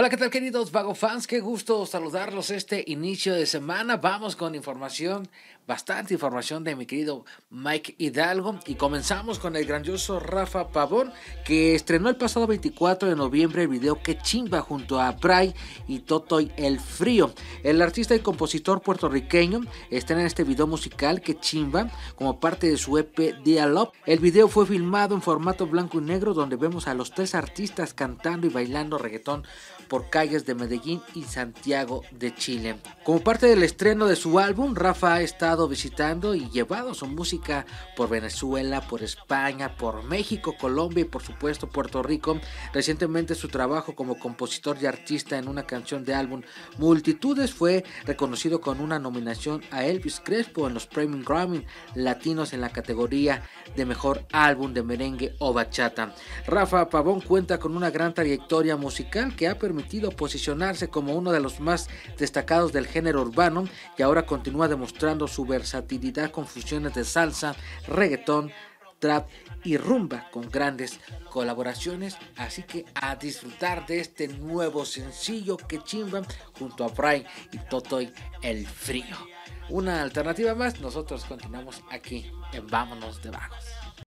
Hola, ¿qué tal queridos Vago fans? Qué gusto saludarlos este inicio de semana. Vamos con información, bastante información de mi querido Mike Hidalgo y comenzamos con el grandioso Rafa Pavón que estrenó el pasado 24 de noviembre el video Que chimba junto a Bray y Totoy El Frío. El artista y compositor puertorriqueño en este video musical Que chimba como parte de su EP Dialog. El video fue filmado en formato blanco y negro donde vemos a los tres artistas cantando y bailando reggaetón por calles de Medellín y Santiago de Chile. Como parte del estreno de su álbum, Rafa ha estado visitando y llevado su música por Venezuela, por España, por México, Colombia y por supuesto Puerto Rico. Recientemente su trabajo como compositor y artista en una canción de álbum Multitudes fue reconocido con una nominación a Elvis Crespo en los Premium Grammy Latinos en la categoría de mejor álbum de merengue o bachata. Rafa Pavón cuenta con una gran trayectoria musical que ha permitido posicionarse como uno de los más destacados del género urbano y ahora continúa demostrando su versatilidad con fusiones de salsa, reggaetón, trap y rumba con grandes colaboraciones. Así que a disfrutar de este nuevo sencillo que chimba junto a Brian y Totoy El Frío. Una alternativa más, nosotros continuamos aquí en Vámonos de Bajos.